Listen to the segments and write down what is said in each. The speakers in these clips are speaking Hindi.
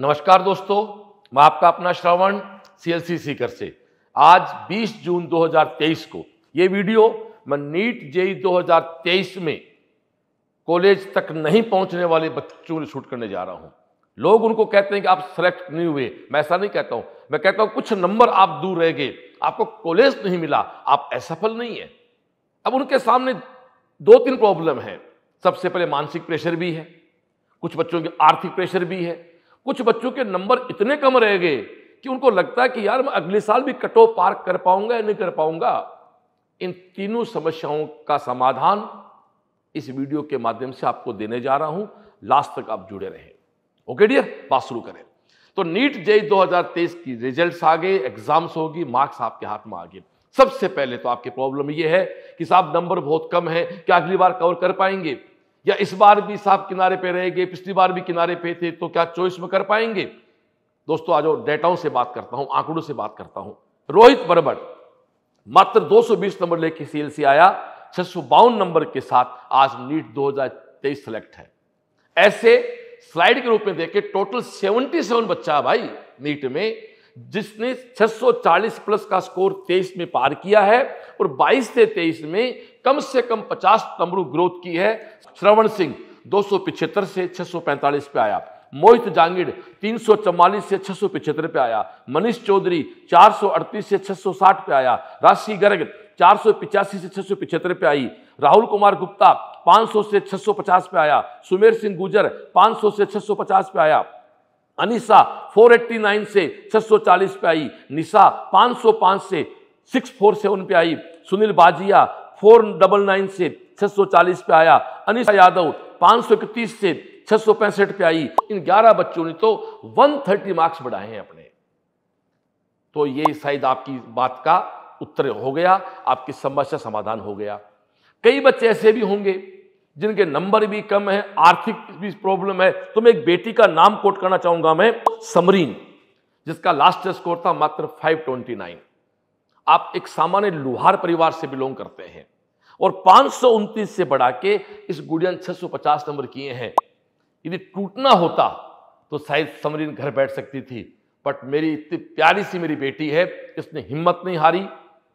नमस्कार दोस्तों मैं आपका अपना श्रवण सी एल सी सीकर से आज 20 जून 2023 को ये वीडियो मैं नीट जेई 2023 में कॉलेज तक नहीं पहुंचने वाले बच्चों को शूट करने जा रहा हूं लोग उनको कहते हैं कि आप सेलेक्ट नहीं हुए मैं ऐसा नहीं कहता हूं मैं कहता हूं कुछ नंबर आप दूर रह गए आपको कॉलेज नहीं मिला आप असफल नहीं है अब उनके सामने दो तीन प्रॉब्लम है सबसे पहले मानसिक प्रेशर भी है कुछ बच्चों के आर्थिक प्रेशर भी है कुछ बच्चों के नंबर इतने कम रह गए कि उनको लगता है कि यार मैं अगले साल भी कट ऑफ पार कर पाऊंगा या नहीं कर पाऊंगा इन तीनों समस्याओं का समाधान इस वीडियो के माध्यम से आपको देने जा रहा हूं लास्ट तक आप जुड़े रहें ओके डियर बात शुरू करें तो नीट जय 2023 की रिजल्ट्स आ गए एग्जाम्स होगी मार्क्स आपके हाथ में आ गए सबसे पहले तो आपकी प्रॉब्लम यह है कि साहब नंबर बहुत कम है क्या अगली बार कवर कर पाएंगे या इस बार भी साहब किनारे पे रह गए पिछली बार भी किनारे पे थे तो क्या चॉइस में कर पाएंगे दोस्तों आज डेटाओं से बात करता हूं आंकड़ों से बात करता हूं रोहित बरबर मात्र 220 नंबर लेके सीएलसी आया छह नंबर के साथ आज नीट 2023 सेलेक्ट है ऐसे स्लाइड के रूप में देखे टोटल 77 बच्चा भाई नीट में जिसने 640 प्लस का स्कोर 23 में पार किया है और 22 से 23 में कम से कम 50 तमरू ग्रोथ की है श्रवण सिंह दो से छह पे आया मोहित जांगिड़ तीन से छह पे आया मनीष चौधरी 438 से 660 पे आया राशि गर्ग चार से छह पे आई राहुल कुमार गुप्ता 500 से 650 पे आया सुमेर सिंह गुजर 500 से 650 पे आया अनिसा 489 से 640 पे आई निशा 505 से सेवन पे आई सुनील बाजिया 499 से 640 पे आया अनिशा यादव पाँच से छह पे आई इन 11 बच्चों ने तो 130 मार्क्स बढ़ाए हैं अपने तो ये शायद आपकी बात का उत्तर हो गया आपकी समस्या समाधान हो गया कई बच्चे ऐसे भी होंगे जिनके नंबर भी कम है आर्थिक भी प्रॉब्लम है तो मैं एक बेटी का नाम कोट करना चाहूंगा मैं समरीन जिसका लास्ट स्कोर था मात्र 529 आप एक सामान्य लुहार परिवार से बिलोंग करते हैं और पांच से बढ़ा के इस गुड़िया ने 650 नंबर किए हैं यदि टूटना होता तो शायद समरीन घर बैठ सकती थी बट मेरी इतनी प्यारी सी मेरी बेटी है इसने हिम्मत नहीं हारी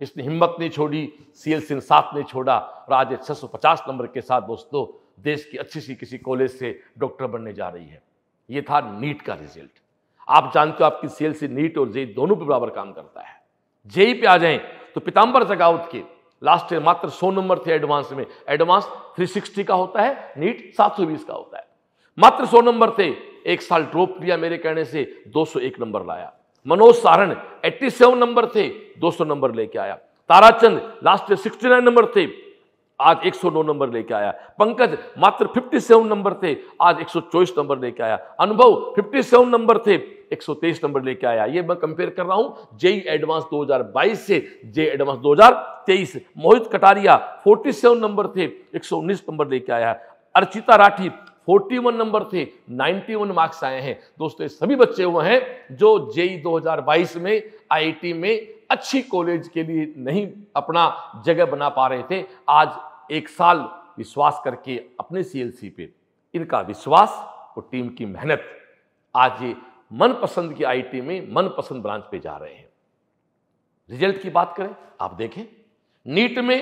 इसने हिम्मत नहीं छोड़ी सी एल सिंह साथ नहीं छोड़ा और आज छः सौ पचास नंबर के साथ दोस्तों देश की अच्छी सी किसी कॉलेज से डॉक्टर बनने जा रही है ये था नीट का रिजल्ट आप जानते हो आपकी सेल से नीट और जेई दोनों पर बराबर काम करता है जेई पे आ जाएं तो पिताम्बर जगावत के लास्ट ईयर मात्र सौ नंबर थे एडवांस में एडवांस थ्री सिक्सटी का होता है नीट सात सौ बीस का होता है मात्र सौ नंबर थे एक साल ड्रॉप लिया मेरे कहने से दो सौ एक नंबर लाया मनोज सारण 87 नंबर थे 200 नंबर लेके आया ताराचंद लास्ट में 69 नंबर थे आज 109 नंबर लेके आया पंकज मात्र 57 नंबर थे आज 124 नंबर लेके आया अनुभव 57 नंबर थे 123 नंबर लेके आया ये मैं कंपेयर कर रहा हूं जेई एडवांस 2022 से जे एडवांस 2023 मोहित कटारिया 47 नंबर थे 119 नंबर लेके आया अर्चिता राठी 41 नंबर थे 91 मार्क्स आए हैं दोस्तों सभी बच्चे वो हैं जो e जेई 2022 में आईटी में अच्छी कॉलेज के लिए नहीं अपना जगह बना पा रहे थे आज एक साल विश्वास करके अपने सीएलसी पे इनका विश्वास और टीम की मेहनत आज ये मनपसंद की आईटी में मनपसंद ब्रांच पे जा रहे हैं रिजल्ट की बात करें आप देखें नीट में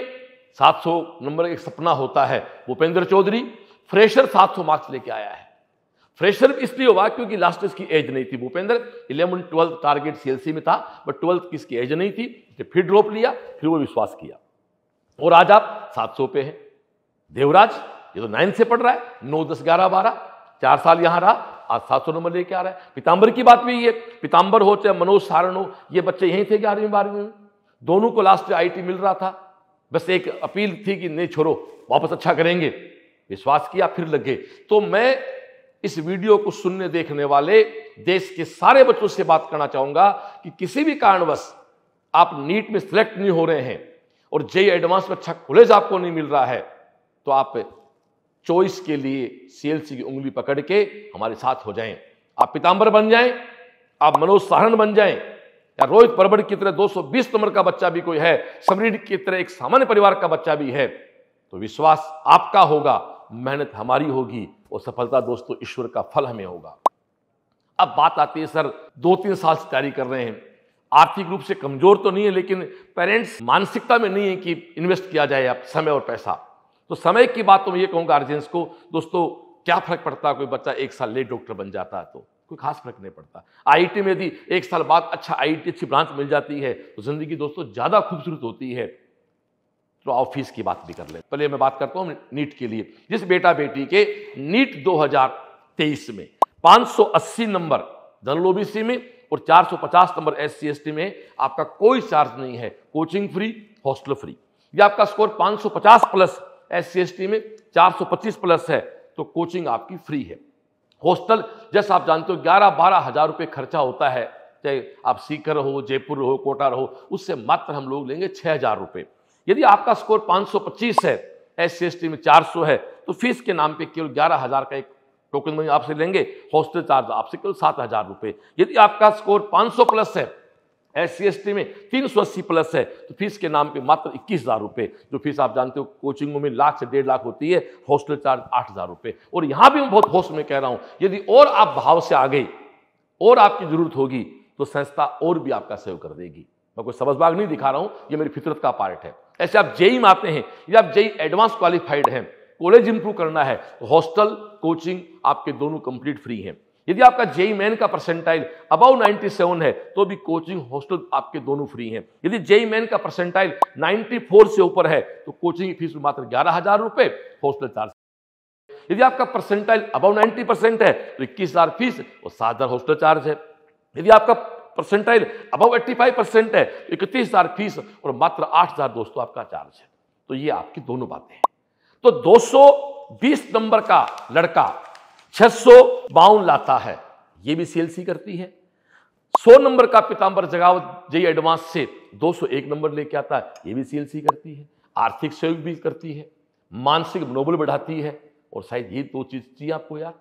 700 नंबर एक सपना होता है भूपेंद्र चौधरी फ्रेशर सात सौ मार्क्स लेके आया है फ्रेशर इसलिए हुआ क्योंकि लास्ट इसकी एज नहीं थी Bhupendra eleven twelfth target CLC में था बट ट्वेल्थ की इसकी एज नहीं थी तो फिर ड्रॉप लिया फिर वो विश्वास किया और आज आप सौ पे हैं देवराज ये तो नाइन से पढ़ रहा है नौ दस ग्यारह बारह चार साल यहां रहा आज सात सौ नंबर लेके आ रहा है पिताम्बर की बात भी ये पीताम्बर हो चाहे मनोज सारण हो ये बच्चे यहीं थे ग्यारहवीं बारहवीं में दोनों को लास्ट आई मिल रहा था बस एक अपील थी कि नहीं छोड़ो वापस अच्छा करेंगे विश्वास किया फिर लगे तो मैं इस वीडियो को सुनने देखने वाले देश के सारे बच्चों से बात करना चाहूंगा कि किसी भी कारणवश आप नीट में सिलेक्ट नहीं हो रहे हैं और जे एडवांस में अच्छा कॉलेज आपको नहीं मिल रहा है तो आप चॉइस के लिए सीएलसी की उंगली पकड़ के हमारे साथ हो जाएं आप पिताम्बर बन जाएं आप मनोज सहारण बन जाएं या रोहित परबड़ की तरह 220 नंबर का बच्चा भी कोई है सबरीड की तरह एक सामान्य परिवार का बच्चा भी है तो विश्वास आपका होगा मेहनत हमारी होगी और सफलता दोस्तों ईश्वर का फल हमें होगा अब बात आती है सर दो तीन साल से तैयारी कर रहे हैं आर्थिक रूप से कमजोर तो नहीं है लेकिन पेरेंट्स मानसिकता में नहीं है कि इन्वेस्ट किया जाए आप समय और पैसा तो समय की बात तो मैं ये कहूंगा अर्जेंस को दोस्तों क्या फर्क पड़ता है कोई बच्चा एक साल लेट डॉक्टर बन जाता है तो कोई खास फर्क नहीं पड़ता आईटी में यदि एक साल बाद अच्छा आईटी अच्छी ब्रांच मिल जाती है तो ज़िंदगी दोस्तों ज़्यादा खूबसूरत होती है तो आओ फीस की बात भी कर ले पहले मैं बात करता हूँ नीट के लिए जिस बेटा बेटी के नीट 2023 में 580 नंबर जनरल ओबीसी में और 450 नंबर एस सी में आपका कोई चार्ज नहीं है कोचिंग फ्री हॉस्टल फ्री या आपका स्कोर 550 प्लस एस सी में 425 प्लस है तो कोचिंग आपकी फ्री है हॉस्टल जैसा आप जानते हो ग्यारह बारह हजार रुपये खर्चा होता है चाहे आप सीकर हो जयपुर हो कोटा रहो उससे मात्र हम लोग लेंगे छः हजार रुपये यदि आपका स्कोर 525 है एस सी में 400 है तो फीस के नाम पे केवल ग्यारह हज़ार का एक टोकन मनी आपसे लेंगे हॉस्टल चार्ज आपसे केवल सात हज़ार रुपये यदि आपका स्कोर 500 प्लस है एस सी में तीन सौ अस्सी प्लस है तो फीस के नाम पे मात्र इक्कीस हज़ार रुपये जो फीस आप जानते हो कोचिंगों में लाख से डेढ़ लाख होती है हॉस्टल चार्ज आठ हज़ार रुपये और यहाँ भी मैं बहुत होश में कह रहा हूँ यदि और आप भाव से आ गई और आपकी ज़रूरत होगी तो संस्था और भी आपका सहयोग कर देगी मैं कोई बाग नहीं दिखा रहा हूँ ये मेरी फितरत का पार्ट है ऐसे आप जेई में आते हैं या आप जेई एडवांस क्वालिफाइड हैं कॉलेज इंप्रूव करना है तो हॉस्टल कोचिंग आपके दोनों कंप्लीट फ्री हैं यदि आपका जेई मैन का परसेंटाइल अबाउ 97 है तो भी कोचिंग हॉस्टल आपके दोनों फ्री हैं यदि जेई मैन का परसेंटाइल 94 से ऊपर है तो कोचिंग की फीस मात्र ग्यारह हजार रुपये हॉस्टल चार्ज यदि आपका परसेंटाइल अबाउ 90 परसेंट है तो इक्कीस हजार फीस और सात हजार हॉस्टल चार्ज है यदि आपका परसेंटाइल अबव फाइव परसेंट है तो इकतीस हज़ार फीस और मात्र आठ हज़ार दोस्तों आपका चार्ज है तो ये आपकी दोनों बातें हैं तो दो सौ बीस नंबर का लड़का छह सौ बावन लाता है ये भी सीएलसी करती है सौ नंबर का पिताम्बर जगाव जई एडवांस से दो सौ एक नंबर लेके आता है ये भी सीएलसी करती है आर्थिक सहयोग भी करती है मानसिक मनोबल बढ़ाती है और शायद ये दो चीज़ थी आपको यार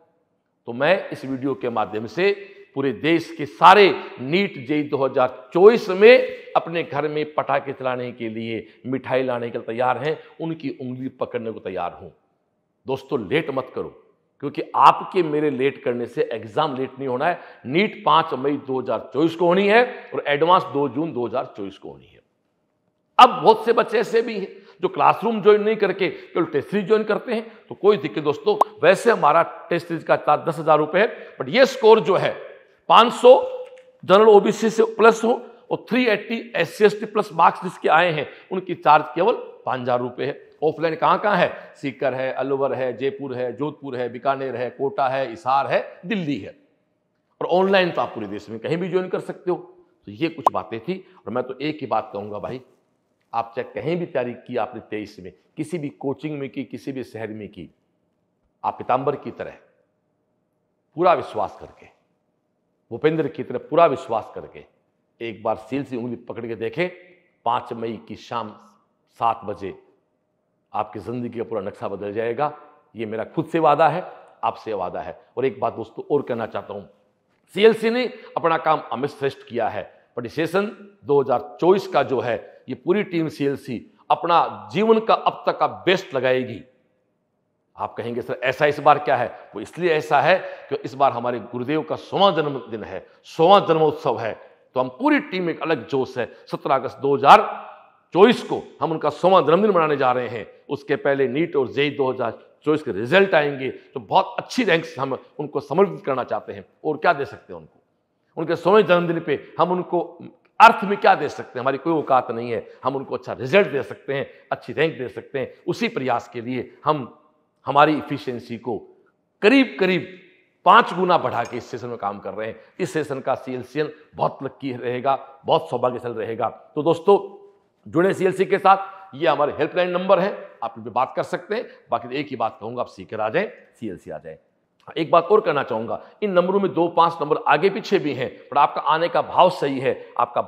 तो मैं इस वीडियो के माध्यम से पूरे देश के सारे नीट जेई 2024 में अपने घर में पटाखे चलाने के लिए मिठाई लाने के लिए तैयार हैं उनकी उंगली पकड़ने को तैयार हूं दोस्तों लेट मत करो क्योंकि आपके मेरे लेट करने से एग्जाम लेट नहीं होना है नीट पांच मई 2024 को होनी है और एडवांस दो जून 2024 को होनी है अब बहुत से बच्चे ऐसे भी हैं जो क्लासरूम ज्वाइन नहीं करके केवल टेस्ट सीरीज ज्वाइन करते हैं तो कोई दिक्कत दोस्तों वैसे हमारा टेस्ट सीरीज का दस हजार रुपए है बट ये स्कोर जो है 500 जनरल ओबीसी से प्लस हो और 380 एस एसटी प्लस मार्क्स जिसके आए हैं उनकी चार्ज केवल पाँच हज़ार रुपये है ऑफलाइन कहाँ कहाँ है सीकर है अलवर है जयपुर है जोधपुर है बीकानेर है कोटा है इसार है दिल्ली है और ऑनलाइन तो आप पूरे देश में कहीं भी ज्वाइन कर सकते हो तो ये कुछ बातें थी और मैं तो एक ही बात कहूँगा भाई आप चाहे कहीं भी तैयारी की आपने तेईस में किसी भी कोचिंग में की किसी भी शहर में की आप पिताम्बर की तरह पूरा विश्वास करके भूपेंद्र की तरफ पूरा विश्वास करके एक बार सील सी उंगली पकड़ के देखे पाँच मई की शाम सात बजे आपकी ज़िंदगी का पूरा नक्शा बदल जाएगा ये मेरा खुद से वादा है आपसे वादा है और एक बात दोस्तों और कहना चाहता हूँ सीएलसी ने अपना काम अमित श्रेष्ठ किया है बट सेशन 2024 का जो है ये पूरी टीम सीएलसी अपना जीवन का अब तक का बेस्ट लगाएगी आप कहेंगे सर ऐसा इस बार क्या है वो इसलिए ऐसा है कि इस बार हमारे गुरुदेव का सोवा जन्मदिन है सोवा जन्मोत्सव है तो हम पूरी टीम एक अलग जोश है सत्रह अगस्त दो हजार चौबीस को हम उनका सोवा जन्मदिन मनाने जा रहे हैं उसके पहले नीट और जेई दो हजार चौबीस के रिजल्ट आएंगे तो बहुत अच्छी रैंक से हम उनको समर्पित करना चाहते हैं और क्या दे सकते हैं उनको उनके सोवें जन्मदिन पे हम उनको अर्थ में क्या दे सकते हैं हमारी कोई औकात नहीं है हम उनको अच्छा रिजल्ट दे सकते हैं अच्छी रैंक दे सकते हैं उसी प्रयास के लिए हम हमारी इफिशियंसी को करीब करीब पांच गुना बढ़ा के इस सेशन में काम कर रहे हैं इस सेशन का सी बहुत लक्की रहेगा बहुत सौभाग्यशाली रहेगा तो दोस्तों जुड़े सी के साथ ये हमारे हेल्पलाइन नंबर है आप इन बात कर सकते हैं बाकी एक ही बात कहूंगा आप सीकर आ जाए सी हाँ, आ जाए एक बात और करना चाहूंगा इन नंबरों में दो पांच नंबर आगे पीछे भी हैं पर आपका आने का भाव सही है आपका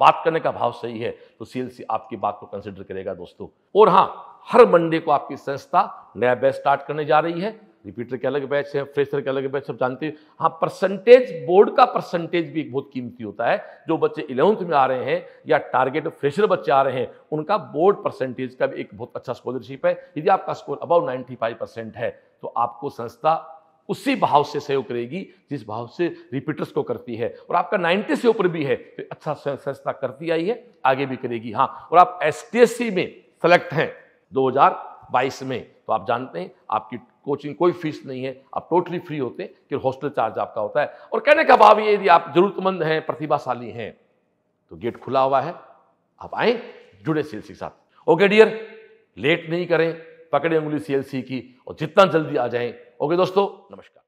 बात करने का भाव सही है तो सी आपकी बात को कंसिडर करेगा दोस्तों और हाँ हर मंडे को आपकी संस्था नया बैच स्टार्ट करने जा रही है रिपीटर के अलग बैच है फ्रेशर के अलग बैच सब जानते हैं हाँ परसेंटेज बोर्ड का परसेंटेज भी एक बहुत कीमती होता है जो बच्चे इलेवंथ में आ रहे हैं या टारगेट फ्रेशर बच्चे आ रहे हैं उनका बोर्ड परसेंटेज का भी एक बहुत अच्छा स्कॉलरशिप है यदि आपका स्कोर अबाउ नाइन्टी है तो आपको संस्था उसी भाव से सहयोग करेगी जिस भाव से रिपीटर्स को करती है और आपका 90 से ऊपर भी है तो अच्छा संस्था करती आई है आगे भी करेगी हाँ और आप एस में सेलेक्ट हैं 2022 में तो आप जानते हैं आपकी कोचिंग कोई फीस नहीं है आप टोटली फ्री होते हैं कि हॉस्टल चार्ज आपका होता है और कहने का भाव ये यदि आप जरूरतमंद हैं प्रतिभाशाली हैं तो गेट खुला हुआ है आप आए जुड़े सीएलसी के साथ ओके डियर लेट नहीं करें पकड़े उंगली सीएलसी की और जितना जल्दी आ जाएं ओके दोस्तों नमस्कार